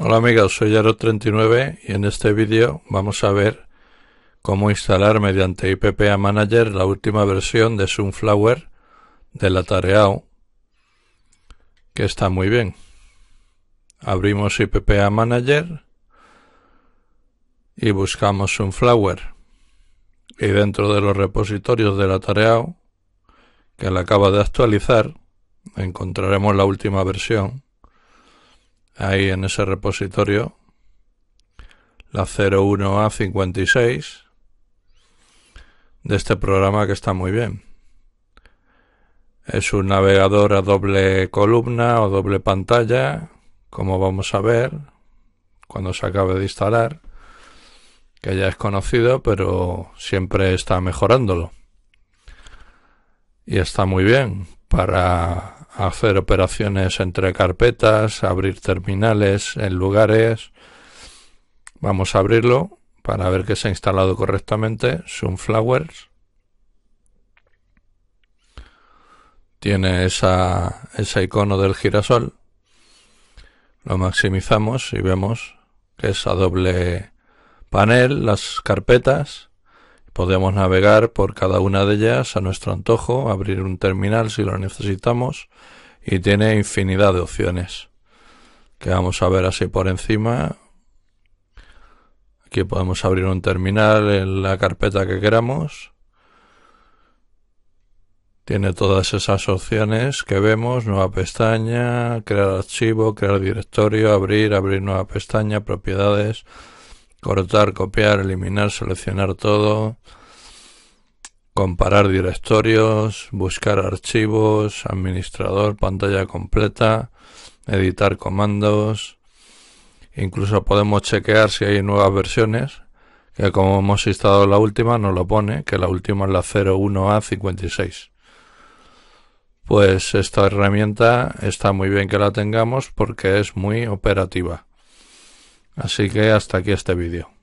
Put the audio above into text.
Hola amigos, soy aero 39 y en este vídeo vamos a ver cómo instalar mediante IPPA Manager la última versión de Sunflower de la Tareao, que está muy bien. Abrimos IPPA Manager y buscamos Sunflower. Y dentro de los repositorios de la Tareao, que la acaba de actualizar, encontraremos la última versión ahí en ese repositorio, la 01A56 de este programa que está muy bien. Es un navegador a doble columna o doble pantalla, como vamos a ver cuando se acabe de instalar, que ya es conocido, pero siempre está mejorándolo. Y está muy bien para hacer operaciones entre carpetas, abrir terminales en lugares. Vamos a abrirlo para ver que se ha instalado correctamente. Sunflowers. Tiene esa, ese icono del girasol. Lo maximizamos y vemos que es a doble panel las carpetas Podemos navegar por cada una de ellas a nuestro antojo, abrir un terminal si lo necesitamos y tiene infinidad de opciones que vamos a ver así por encima. Aquí podemos abrir un terminal en la carpeta que queramos. Tiene todas esas opciones que vemos, nueva pestaña, crear archivo, crear directorio, abrir, abrir nueva pestaña, propiedades, cortar, copiar, eliminar, seleccionar todo, comparar directorios, buscar archivos, administrador, pantalla completa, editar comandos. Incluso podemos chequear si hay nuevas versiones, que como hemos instalado la última nos lo pone, que la última es la 01A56. Pues esta herramienta está muy bien que la tengamos porque es muy operativa. Así que hasta aquí este vídeo.